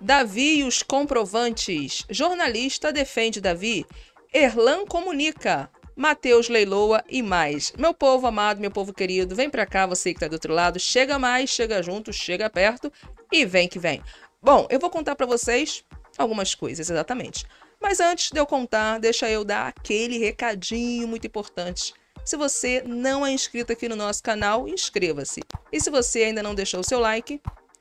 Davi e os comprovantes. Jornalista defende Davi. Erlan comunica. Mateus Leiloa e mais. Meu povo amado, meu povo querido, vem pra cá, você que tá do outro lado. Chega mais, chega junto, chega perto e vem que vem. Bom, eu vou contar para vocês algumas coisas, exatamente. Mas antes de eu contar, deixa eu dar aquele recadinho muito importante. Se você não é inscrito aqui no nosso canal, inscreva-se. E se você ainda não deixou o seu like,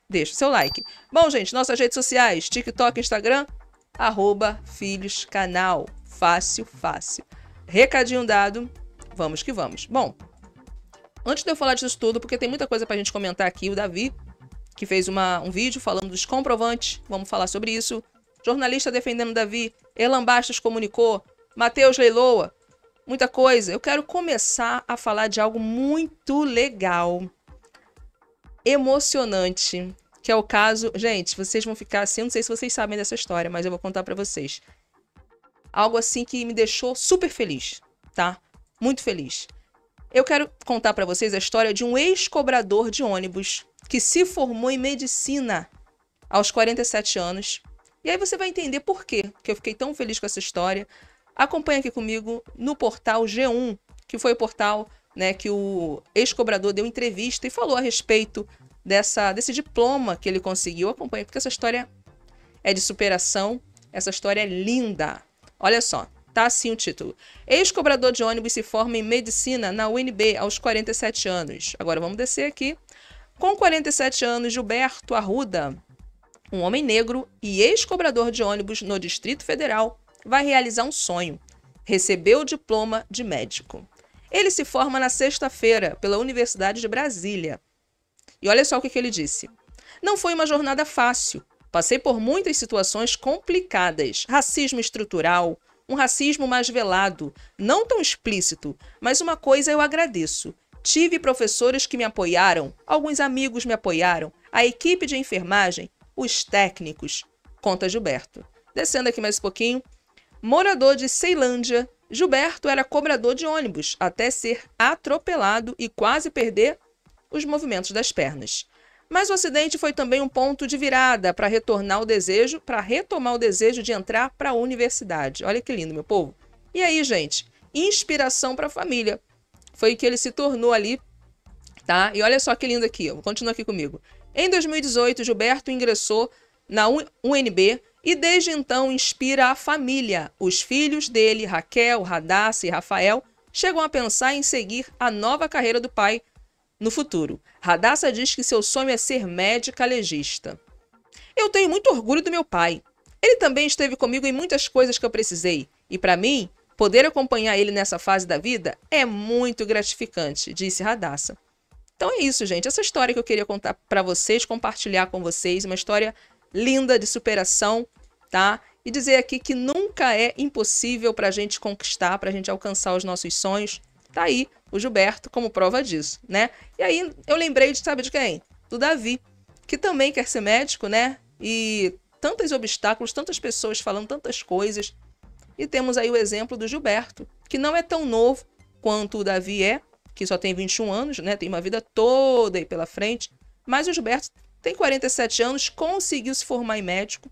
deixe seu like. Bom, gente, nossas redes sociais, TikTok, Instagram, arroba Filhos Canal. Fácil, fácil. Recadinho dado, vamos que vamos. Bom, antes de eu falar disso tudo, porque tem muita coisa pra gente comentar aqui, o Davi, que fez uma, um vídeo falando dos comprovantes, vamos falar sobre isso. Jornalista defendendo Davi, Elan Bastos comunicou, Matheus Leiloa, muita coisa. Eu quero começar a falar de algo muito legal emocionante, que é o caso. Gente, vocês vão ficar assim, eu não sei se vocês sabem dessa história, mas eu vou contar para vocês. Algo assim que me deixou super feliz, tá? Muito feliz. Eu quero contar para vocês a história de um ex-cobrador de ônibus que se formou em medicina aos 47 anos. E aí você vai entender por quê que eu fiquei tão feliz com essa história. Acompanhe aqui comigo no portal G1, que foi o portal né, que o ex-cobrador deu entrevista e falou a respeito dessa, desse diploma que ele conseguiu. Acompanhe, porque essa história é de superação, essa história é linda. Olha só, tá assim o título. Ex-cobrador de ônibus se forma em medicina na UNB aos 47 anos. Agora vamos descer aqui. Com 47 anos, Gilberto Arruda, um homem negro e ex-cobrador de ônibus no Distrito Federal, vai realizar um sonho: receber o diploma de médico. Ele se forma na sexta-feira pela Universidade de Brasília. E olha só o que, que ele disse. Não foi uma jornada fácil. Passei por muitas situações complicadas: racismo estrutural, um racismo mais velado, não tão explícito, mas uma coisa eu agradeço. Tive professores que me apoiaram, alguns amigos me apoiaram, a equipe de enfermagem, os técnicos, conta Gilberto. Descendo aqui mais um pouquinho, morador de Ceilândia, Gilberto era cobrador de ônibus até ser atropelado e quase perder os movimentos das pernas. Mas o acidente foi também um ponto de virada para retornar o desejo, para retomar o desejo de entrar para a universidade. Olha que lindo, meu povo. E aí, gente, inspiração para a família. Foi que ele se tornou ali, tá? E olha só que lindo aqui, continua aqui comigo. Em 2018, Gilberto ingressou na UNB e desde então inspira a família. Os filhos dele, Raquel, Radassa e Rafael, chegam a pensar em seguir a nova carreira do pai no futuro. Radassa diz que seu sonho é ser médica legista. Eu tenho muito orgulho do meu pai. Ele também esteve comigo em muitas coisas que eu precisei, e para mim, poder acompanhar ele nessa fase da vida é muito gratificante, disse Radassa. Então é isso, gente. Essa história que eu queria contar para vocês, compartilhar com vocês, uma história linda de superação, tá? E dizer aqui que nunca é impossível para a gente conquistar, para a gente alcançar os nossos sonhos. Tá aí o Gilberto como prova disso, né? E aí eu lembrei de sabe de quem? Do Davi, que também quer ser médico, né? E tantos obstáculos, tantas pessoas falando tantas coisas. E temos aí o exemplo do Gilberto, que não é tão novo quanto o Davi é, que só tem 21 anos, né? Tem uma vida toda aí pela frente. Mas o Gilberto tem 47 anos, conseguiu se formar em médico,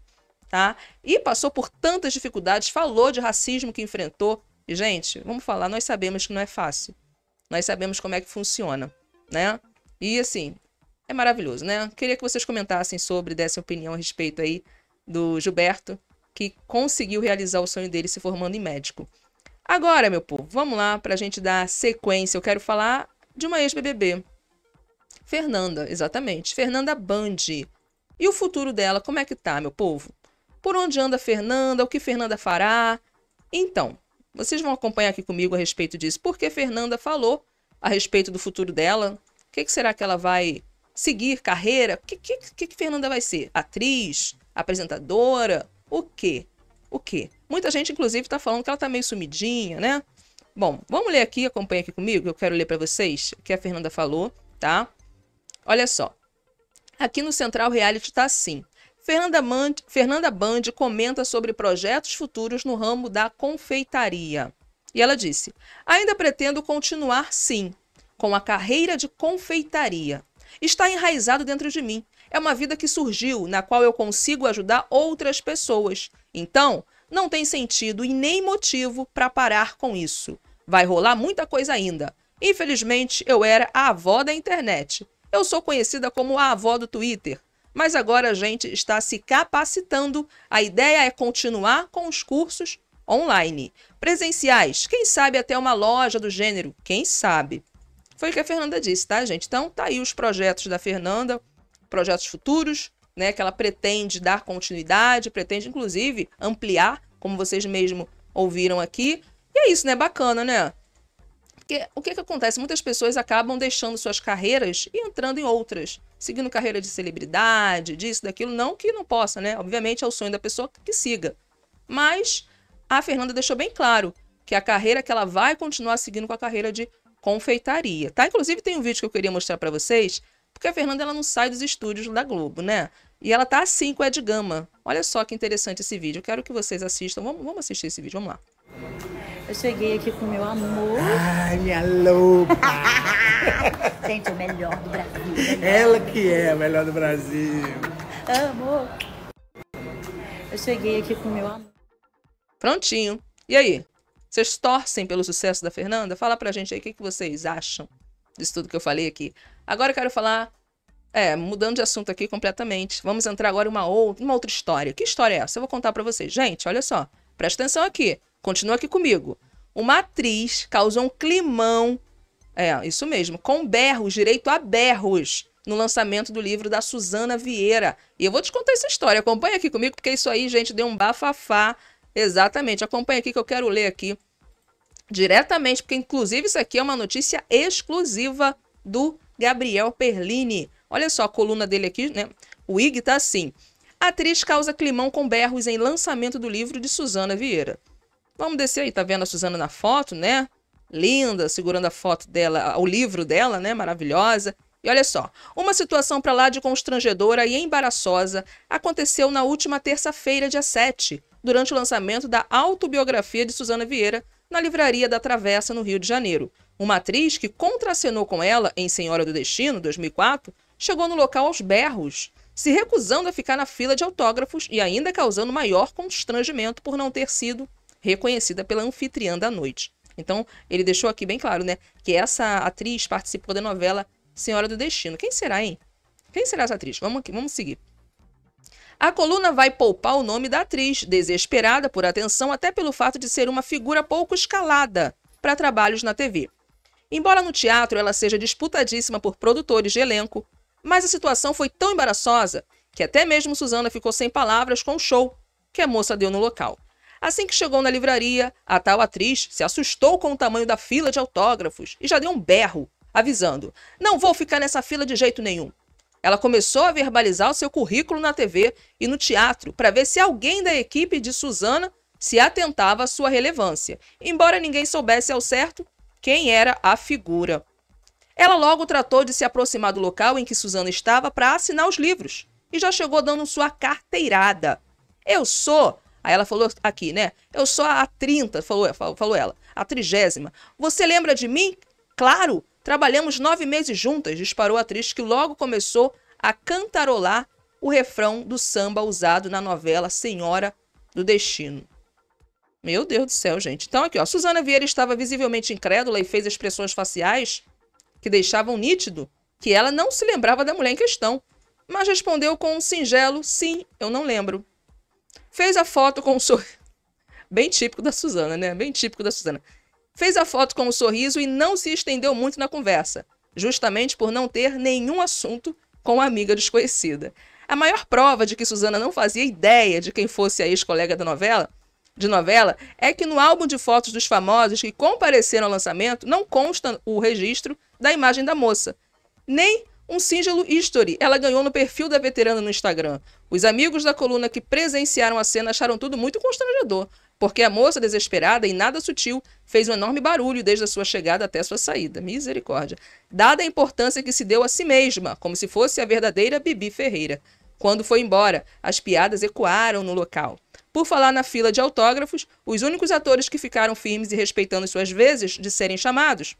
tá? E passou por tantas dificuldades, falou de racismo que enfrentou. E, gente, vamos falar, nós sabemos que não é fácil. Nós sabemos como é que funciona, né? E assim, é maravilhoso, né? Queria que vocês comentassem sobre, dessem opinião a respeito aí do Gilberto, que conseguiu realizar o sonho dele se formando em médico. Agora, meu povo, vamos lá para a gente dar sequência. Eu quero falar de uma ex-BBB, Fernanda, exatamente. Fernanda Bandi. E o futuro dela, como é que tá, meu povo? Por onde anda Fernanda? O que Fernanda fará? Então, vocês vão acompanhar aqui comigo a respeito disso. Porque Fernanda falou a respeito do futuro dela. O que, que, será que ela vai seguir? Carreira? O que, que, que Fernanda vai ser? Atriz? Apresentadora? O quê? O quê? Muita gente, inclusive, está falando que ela está meio sumidinha, né? Bom, vamos ler aqui, acompanha aqui comigo, eu quero ler para vocês o que a Fernanda falou, tá? Olha só. Aqui no Central Reality está assim. Fernanda, Band, Fernanda Band comenta sobre projetos futuros no ramo da confeitaria. E ela disse: Ainda pretendo continuar, sim, com a carreira de confeitaria. Está enraizado dentro de mim. É uma vida que surgiu, na qual eu consigo ajudar outras pessoas. Então, não tem sentido e nem motivo para parar com isso. Vai rolar muita coisa ainda. Infelizmente, eu era a avó da internet. Eu sou conhecida como a avó do Twitter, mas agora a gente está se capacitando. A ideia é continuar com os cursos online, presenciais, quem sabe até uma loja do gênero, quem sabe. Foi o que a Fernanda disse, tá, gente? Então, tá aí os projetos da Fernanda, projetos futuros, né, que ela pretende dar continuidade, pretende inclusive ampliar, como vocês mesmo ouviram aqui. E é isso, né? Bacana, né? Porque o que, que acontece? Muitas pessoas acabam deixando suas carreiras e entrando em outras, seguindo carreira de celebridade, disso, daquilo. Não que não possa, né? Obviamente é o sonho da pessoa que siga. Mas a Fernanda deixou bem claro que a carreira que ela vai continuar seguindo com a carreira de confeitaria, tá? Inclusive tem um vídeo que eu queria mostrar para vocês, porque a Fernanda ela não sai dos estúdios da Globo, né? E ela tá assim com o Ed Gama. Olha só que interessante esse vídeo. Eu quero que vocês assistam. Vamos, vamos assistir esse vídeo, vamos lá. Eu cheguei aqui com meu amor. Ai, minha louca! Gente, o melhor do Brasil. Melhor. Né? Ela que é a melhor do Brasil. Amor. Eu cheguei aqui com meu amor. Prontinho. E aí? Vocês torcem pelo sucesso da Fernanda? Fala pra gente aí o que, que vocês acham disso tudo que eu falei aqui. Agora eu quero falar é, mudando de assunto aqui completamente. Vamos entrar agora em uma, ou, uma outra história. Que história é essa? Eu vou contar para vocês. Gente, olha só. Presta atenção aqui. Continua aqui comigo. Uma atriz causou um climão, é, isso mesmo, com berros, direito a berros, no lançamento do livro da Suzana Vieira. E eu vou te contar essa história. Acompanha aqui comigo, porque isso aí, gente, deu um bafafá. Exatamente. Acompanha aqui que eu quero ler aqui diretamente, porque inclusive isso aqui é uma notícia exclusiva do Gabriel Perlini. Olha só a coluna dele aqui, né? O IG tá assim. atriz causa climão com berros em lançamento do livro de Suzana Vieira. Vamos descer aí, tá vendo a Suzana na foto, né? Linda, segurando a foto dela, o livro dela, né? Maravilhosa. E olha só, uma situação para lá de constrangedora e embaraçosa aconteceu na última terça-feira, dia 7, durante o lançamento da autobiografia de Suzana Vieira na Livraria da Travessa, no Rio de Janeiro. Uma atriz que contracenou com ela em Senhora do Destino, 2004, chegou no local aos berros, se recusando a ficar na fila de autógrafos e ainda causando maior constrangimento por não ter sido reconhecida pela anfitriã da noite. Então, ele deixou aqui bem claro, né, que essa atriz participou da novela Senhora do Destino. Quem será, hein? Quem será essa atriz? Vamos aqui, vamos seguir. A coluna vai poupar o nome da atriz, desesperada por atenção até pelo fato de ser uma figura pouco escalada para trabalhos na TV. Embora no teatro ela seja disputadíssima por produtores de elenco, mas a situação foi tão embaraçosa que até mesmo Suzana ficou sem palavras com o show que a moça deu no local. Assim que chegou na livraria, a tal atriz se assustou com o tamanho da fila de autógrafos e já deu um berro, avisando: Não vou ficar nessa fila de jeito nenhum. Ela começou a verbalizar o seu currículo na TV e no teatro para ver se alguém da equipe de Suzana se atentava à sua relevância, embora ninguém soubesse ao certo quem era a figura. Ela logo tratou de se aproximar do local em que Suzana estava para assinar os livros e já chegou dando sua carteirada. Eu sou Aí ela falou aqui, né? Eu sou a 30, falou, falou ela, a trigésima. Você lembra de mim? Claro, trabalhamos nove meses juntas, disparou a atriz que logo começou a cantarolar o refrão do samba usado na novela Senhora do Destino. Meu Deus do céu, gente. Então aqui, ó, Suzana Vieira estava visivelmente incrédula e fez expressões faciais que deixavam nítido que ela não se lembrava da mulher em questão, mas respondeu com um singelo sim, eu não lembro. Fez a foto com um sorriso. Bem típico da Suzana, né? Bem típico da Suzana. Fez a foto com um sorriso e não se estendeu muito na conversa, justamente por não ter nenhum assunto com a amiga desconhecida. A maior prova de que Suzana não fazia ideia de quem fosse a ex-colega da novela, de novela, é que no álbum de fotos dos famosos que compareceram ao lançamento não consta o registro da imagem da moça, nem um singelo history ela ganhou no perfil da veterana no Instagram, os amigos da coluna que presenciaram a cena acharam tudo muito constrangedor, porque a moça, desesperada e nada sutil, fez um enorme barulho desde a sua chegada até a sua saída. Misericórdia. Dada a importância que se deu a si mesma, como se fosse a verdadeira Bibi Ferreira. Quando foi embora, as piadas ecoaram no local. Por falar na fila de autógrafos, os únicos atores que ficaram firmes e respeitando suas vezes de serem chamados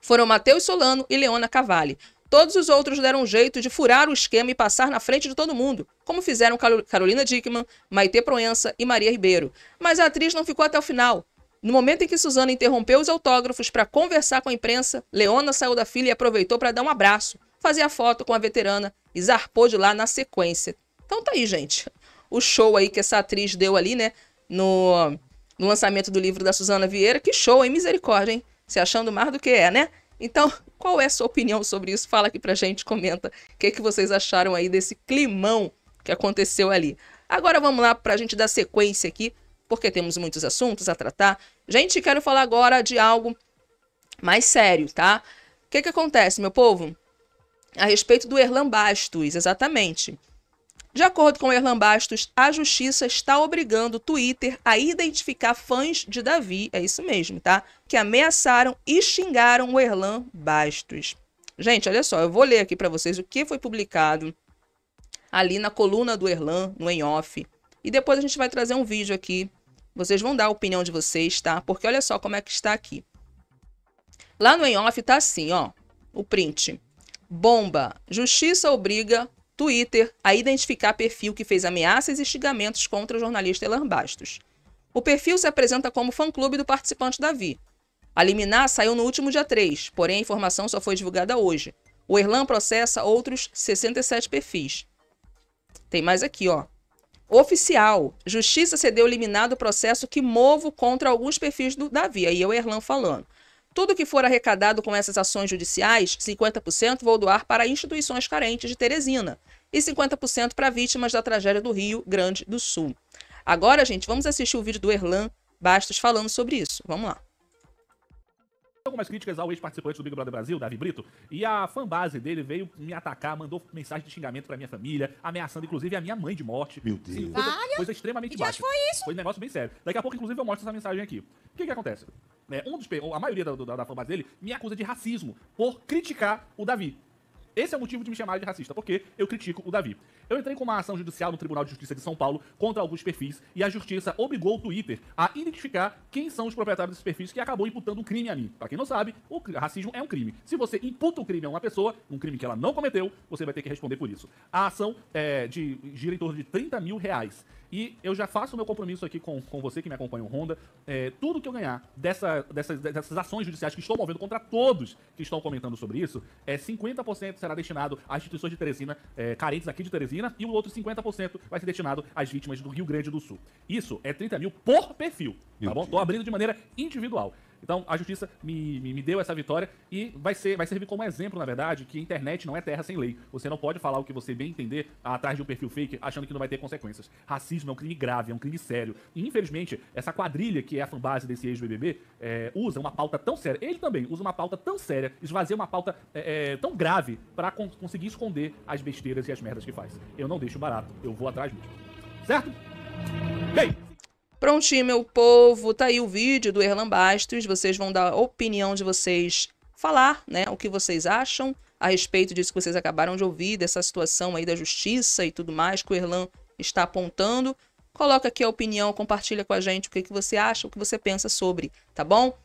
foram Matheus Solano e Leona Cavalli, Todos os outros deram jeito de furar o esquema e passar na frente de todo mundo, como fizeram Carolina Dickman, Maite Proença e Maria Ribeiro. Mas a atriz não ficou até o final. No momento em que Suzana interrompeu os autógrafos para conversar com a imprensa, Leona saiu da fila e aproveitou para dar um abraço, fazer a foto com a veterana e zarpou de lá na sequência. Então tá aí, gente. O show aí que essa atriz deu ali, né? No, no lançamento do livro da Suzana Vieira. Que show, hein? Misericórdia, hein? Se achando mais do que é, né? Então, qual é a sua opinião sobre isso? Fala aqui pra gente, comenta o que, é que vocês acharam aí desse climão que aconteceu ali. Agora vamos lá para a gente dar sequência aqui, porque temos muitos assuntos a tratar. Gente, quero falar agora de algo mais sério, tá? O que, que acontece, meu povo? A respeito do Erlan Bastos, exatamente. De acordo com Erlan Bastos, a justiça está obrigando o Twitter a identificar fãs de Davi, é isso mesmo, tá? Que ameaçaram e xingaram o Erlan Bastos. Gente, olha só, eu vou ler aqui para vocês o que foi publicado ali na coluna do Erlan, no Em Off. E depois a gente vai trazer um vídeo aqui. Vocês vão dar a opinião de vocês, tá? Porque olha só como é que está aqui. Lá no Em Off tá assim, ó, o print. Bomba. Justiça obriga Twitter a identificar perfil que fez ameaças e estigamentos contra o jornalista Elan Bastos. O perfil se apresenta como fã-clube do participante Davi. A liminar saiu no último dia 3, porém a informação só foi divulgada hoje. O Erlan processa outros 67 perfis. Tem mais aqui, ó. Oficial. Justiça cedeu liminar do processo que movo contra alguns perfis do Davi. Aí é o Erlan falando. Tudo que for arrecadado com essas ações judiciais, 50% vou doar para instituições carentes de Teresina e 50% para vítimas da tragédia do Rio Grande do Sul. Agora, gente, vamos assistir o vídeo do Erlan Bastos falando sobre isso. Vamos lá. Algumas críticas ao ex-participante do Big Brother Brasil, Davi Brito, e a fanbase dele veio me atacar, mandou mensagem de xingamento pra minha família, ameaçando inclusive a minha mãe de morte. Meu Deus. Sim, coisa, coisa extremamente que baixa. foi isso? Foi um negócio bem sério. Daqui a pouco, inclusive, eu mostro essa mensagem aqui. O que que acontece? é, um dos, a maioria da, da, da fanbase dele me acusa de racismo por criticar o Davi. Esse é o motivo de me chamar de racista, porque eu critico o Davi. Eu entrei com uma ação judicial no Tribunal de Justiça de São Paulo contra alguns perfis e a justiça obrigou o Twitter a identificar quem são os proprietários desses perfis que acabou imputando um crime a mim. Para quem não sabe, o racismo é um crime. Se você imputa o um crime a uma pessoa, um crime que ela não cometeu, você vai ter que responder por isso. A ação é, de, gira em torno de 30 mil reais. E eu já faço meu compromisso aqui com, com você que me acompanha o Honda. É, tudo que eu ganhar dessa, dessas, dessas ações judiciais que estou movendo contra todos que estão comentando sobre isso, é 50% será destinado às instituições de Teresina, é, carentes aqui de Teresina Teresina e o outro 50% vai ser destinado às vítimas do Rio Grande do Sul. Isso é 30 mil por perfil, tá bom? Tô abrindo de maneira individual. Então a justiça me, me, me, deu essa vitória e vai, ser, vai servir como exemplo, na verdade, que a internet não é terra sem lei. Você não pode falar o que você bem entender atrás de um perfil fake achando que não vai ter consequências. Racismo é um crime grave, é um crime sério. E infelizmente, essa quadrilha que é a fanbase desse ex-BBB é, usa uma pauta tão séria. Ele também usa uma pauta tão séria, esvazia uma pauta é, é, tão grave para con conseguir esconder as besteiras e as merdas que faz. Eu não deixo barato, eu vou atrás mesmo. Certo? Bem, Prontinho, meu povo, tá aí o vídeo do Erlan Bastos, vocês vão dar a opinião de vocês, falar, né, o que vocês acham a respeito disso que vocês acabaram de ouvir, dessa situação aí da justiça e tudo mais que o Erlan está apontando. Coloca aqui a opinião, compartilha com a gente o que, que você acha, o que você pensa sobre, tá bom?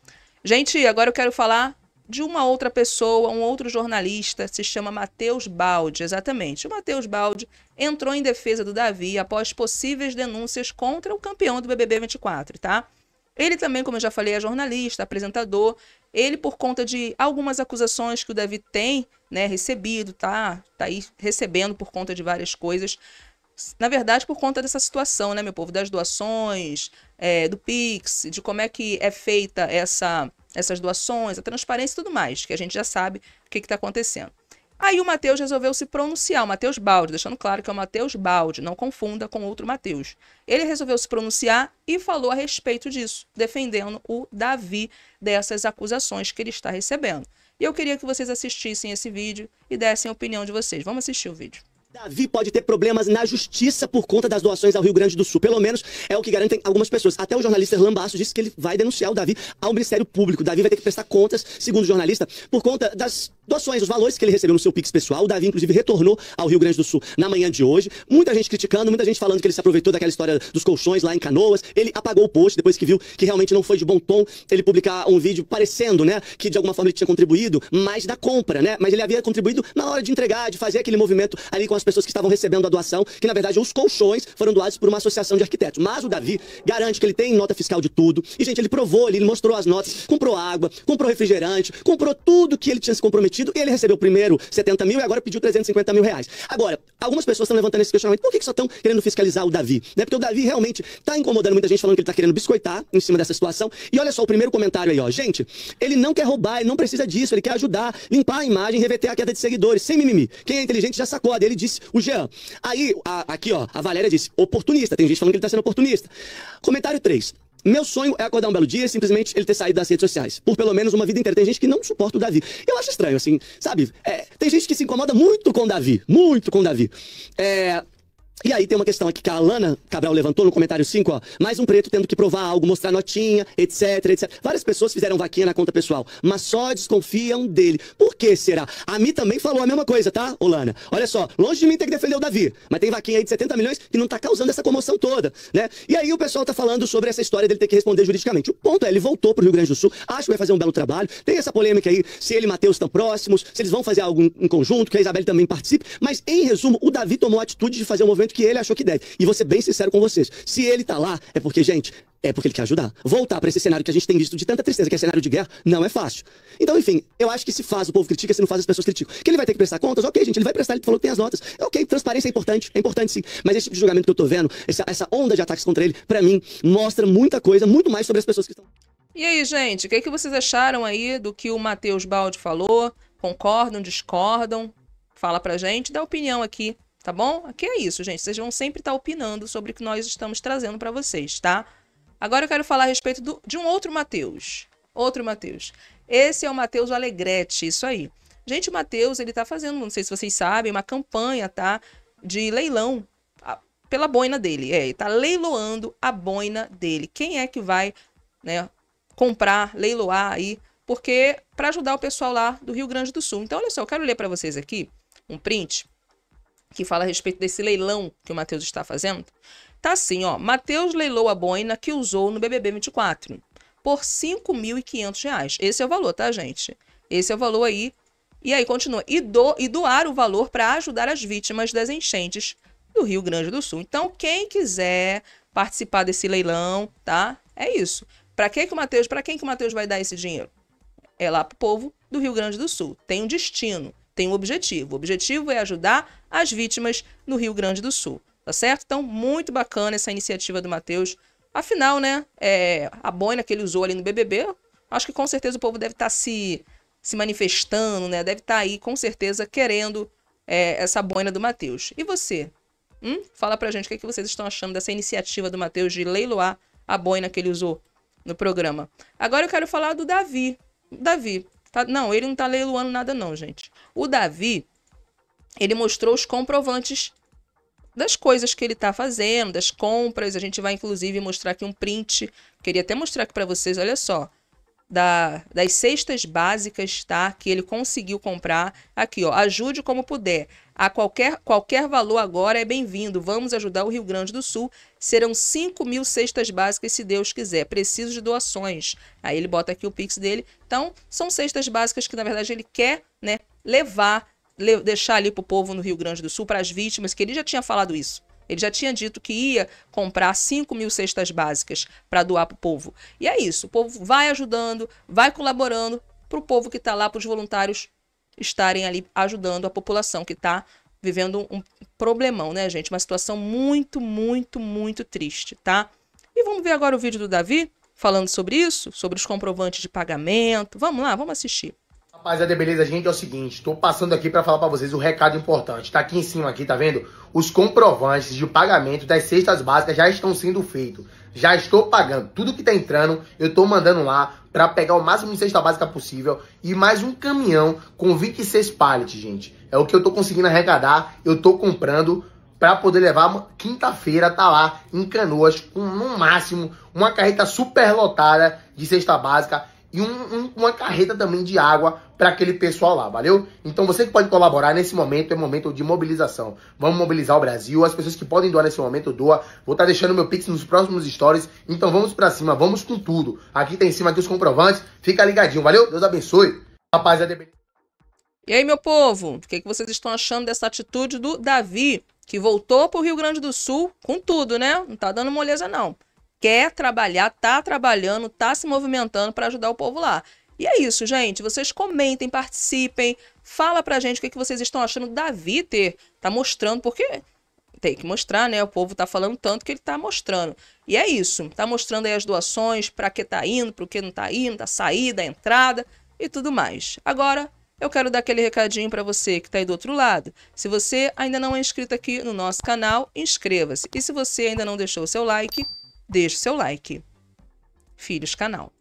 Gente, agora eu quero falar de uma outra pessoa, um outro jornalista, se chama Matheus Balde, exatamente. O Matheus Balde entrou em defesa do Davi após possíveis denúncias contra o campeão do BBB 24, tá? Ele também, como eu já falei, é jornalista, apresentador. Ele, por conta de algumas acusações que o Davi tem, né, recebido, tá? Tá aí recebendo por conta de várias coisas. Na verdade, por conta dessa situação, né, meu povo? Das doações, é, do Pix, de como é que é feita essa essas doações, a transparência e tudo mais, que a gente já sabe o que está acontecendo. Aí o Mateus resolveu se pronunciar, o Mateus Balde, deixando claro que é o Mateus Balde, não confunda com outro Mateus. Ele resolveu se pronunciar e falou a respeito disso, defendendo o Davi dessas acusações que ele está recebendo. E eu queria que vocês assistissem esse vídeo e dessem a opinião de vocês. Vamos assistir o vídeo. Davi pode ter problemas na justiça por conta das doações ao Rio Grande do Sul. Pelo menos é o que garantem algumas pessoas. Até o jornalista Lambaço disse que ele vai denunciar o Davi ao Ministério Público. O Davi vai ter que prestar contas, segundo o jornalista, por conta das doações, os valores que ele recebeu no seu Pix pessoal. O Davi, inclusive, retornou ao Rio Grande do Sul na manhã de hoje. Muita gente criticando, muita gente falando que ele se aproveitou daquela história dos colchões lá em Canoas. Ele apagou o post depois que viu que realmente não foi de bom tom ele publicar um vídeo parecendo, né, que de alguma forma ele tinha contribuído, mais da compra, né? Mas ele havia contribuído na hora de entregar, de fazer aquele movimento ali com as pessoas que estavam recebendo a doação, que na verdade os colchões foram doados por uma associação de arquitetos. Mas o Davi garante que ele tem nota fiscal de tudo. E, gente, ele provou ali, ele mostrou as notas, comprou água, comprou refrigerante, comprou tudo que ele tinha se comprometido. E ele recebeu primeiro 70 mil e agora pediu 350 mil reais. Agora, algumas pessoas estão levantando esse questionamento. Por que, que só estão querendo fiscalizar o Davi? Né? Porque o Davi realmente está incomodando muita gente, falando que ele está querendo biscoitar em cima dessa situação. E olha só o primeiro comentário aí, ó. Gente, ele não quer roubar, ele não precisa disso, ele quer ajudar, limpar a imagem, reverter a queda de seguidores, sem mimimi. Quem é inteligente já sacode. Ele disse disse o Jean. Aí, a, aqui, ó, a Valéria disse, oportunista. Tem gente falando que ele está sendo oportunista. Comentário 3. Meu sonho é acordar um belo dia e simplesmente ele ter saído das redes sociais. Por pelo menos uma vida inteira. Tem gente que não suporta o Davi. Eu acho estranho, assim, sabe? É, tem gente que se incomoda muito com o Davi. Muito com o Davi. É, e aí tem uma questão aqui que a Alana Cabral levantou no comentário 5, ó. Mais um preto tendo que provar algo, mostrar notinha, etc, etc. Várias pessoas fizeram vaquinha na conta pessoal, mas só desconfiam dele. Por que será? A Mi também falou a mesma coisa, tá, Olana? Olha só, longe de mim tem que defender o Davi, mas tem vaquinha aí de 70 milhões que não tá causando essa comoção toda, né? E aí o pessoal tá falando sobre essa história dele ter que responder juridicamente. O ponto é, ele voltou pro Rio Grande do Sul, acho que vai fazer um belo trabalho. Tem essa polêmica aí, se ele e Matheus estão próximos, se eles vão fazer algo em conjunto, que a Isabelle também participe, mas em resumo, o Davi tomou a atitude de fazer um movimento jeito que ele achou que deve. E vou ser bem sincero com vocês. Se ele tá lá, é porque, gente, é porque ele quer ajudar. Voltar para esse cenário que a gente tem visto de tanta tristeza, que é cenário de guerra, não é fácil. Então, enfim, eu acho que se faz, o povo critica, se não faz, as pessoas criticam. Que ele vai ter que prestar contas, ok, gente, ele vai prestar, ele falou que tem as notas. É ok, transparência é importante, é importante sim. Mas esse tipo de julgamento que eu tô vendo, essa, essa onda de ataques contra ele, para mim, mostra muita coisa, muito mais sobre as pessoas que estão. E aí, gente, o que, é que vocês acharam aí do que o Matheus Balde falou? Concordam, discordam? Fala pra gente, dá opinião aqui tá bom? Aqui é isso, gente. Vocês vão sempre estar tá opinando sobre o que nós estamos trazendo para vocês, tá? Agora eu quero falar a respeito do, de um outro Mateus. Outro Mateus. Esse é o Mateus Alegrete, isso aí. Gente, o Mateus, ele tá fazendo, não sei se vocês sabem, uma campanha, tá? De leilão pela boina dele. É, tá leiloando a boina dele. Quem é que vai, né, comprar, leiloar aí, porque para ajudar o pessoal lá do Rio Grande do Sul. Então, olha só, eu quero ler para vocês aqui um print que fala a respeito desse leilão que o Matheus está fazendo, tá assim, ó. Matheus leilou a boina que usou no BBB 24 por R$ 5.500. Esse é o valor, tá, gente? Esse é o valor aí. E aí continua. E, do, e doar o valor para ajudar as vítimas das enchentes do Rio Grande do Sul. Então, quem quiser participar desse leilão, tá? É isso. Para quem que o Matheus, para quem que o Matheus vai dar esse dinheiro? É lá pro povo do Rio Grande do Sul. Tem um destino tem um objetivo. O objetivo é ajudar as vítimas no Rio Grande do Sul. Tá certo? Então, muito bacana essa iniciativa do Matheus. Afinal, né? É, a boina que ele usou ali no BBB, acho que com certeza o povo deve estar tá se, se manifestando, né? Deve estar tá aí, com certeza, querendo é, essa boina do Matheus. E você? Hum? Fala pra gente o que, é que vocês estão achando dessa iniciativa do Matheus de leiloar a boina que ele usou no programa. Agora eu quero falar do Davi. Davi, Tá, não, ele não tá leiloando nada, não, gente. O Davi, ele mostrou os comprovantes das coisas que ele está fazendo, das compras. A gente vai, inclusive, mostrar aqui um print. Queria até mostrar aqui para vocês, olha só da, das cestas básicas, tá? Que ele conseguiu comprar. Aqui, ó. Ajude como puder. A qualquer, qualquer valor agora é bem-vindo. Vamos ajudar o Rio Grande do Sul. Serão 5 mil cestas básicas, se Deus quiser. Preciso de doações. Aí ele bota aqui o Pix dele. Então, são cestas básicas que, na verdade, ele quer né, levar, le deixar ali para o povo no Rio Grande do Sul, para as vítimas, que ele já tinha falado isso. Ele já tinha dito que ia comprar 5 mil cestas básicas para doar para o povo. E é isso, o povo vai ajudando, vai colaborando para o povo que está lá, para os voluntários estarem ali ajudando a população que está vivendo um problemão, né, gente? Uma situação muito, muito, muito triste, tá? E vamos ver agora o vídeo do Davi falando sobre isso, sobre os comprovantes de pagamento. Vamos lá, vamos assistir. Rapaziada, beleza? Gente, é o seguinte, tô passando aqui para falar para vocês um recado importante. Tá aqui em cima aqui, tá vendo? Os comprovantes de pagamento das cestas básicas já estão sendo feitos. Já estou pagando. Tudo que tá entrando, eu tô mandando lá para pegar o máximo de cesta básica possível e mais um caminhão com 26 pallets, gente. É o que eu tô conseguindo arrecadar, eu tô comprando para poder levar quinta-feira tá lá em Canoas com no máximo uma carreta super lotada de cesta básica e um, um, uma carreta também de água para aquele pessoal lá, valeu? Então você que pode colaborar nesse momento, é momento de mobilização. Vamos mobilizar o Brasil, as pessoas que podem doar nesse momento doa. Vou estar tá deixando meu pix nos próximos stories, então vamos para cima, vamos com tudo. Aqui tá em cima aqui os comprovantes, fica ligadinho, valeu? Deus abençoe. Rapaziada. É e aí, meu povo, o que, que vocês estão achando dessa atitude do Davi, que voltou para o Rio Grande do Sul com tudo, né? Não tá dando moleza não quer trabalhar, tá trabalhando, tá se movimentando para ajudar o povo lá. E é isso, gente. Vocês comentem, participem, fala pra gente o que, que vocês estão achando da Viter. Tá mostrando, porque tem que mostrar, né? O povo tá falando tanto que ele tá mostrando. E é isso. Tá mostrando aí as doações, para que tá indo, para que não tá indo, a saída, a entrada e tudo mais. Agora, eu quero dar aquele recadinho para você que tá aí do outro lado. Se você ainda não é inscrito aqui no nosso canal, inscreva-se. E se você ainda não deixou o seu like, deixe seu like. Filhos Canal.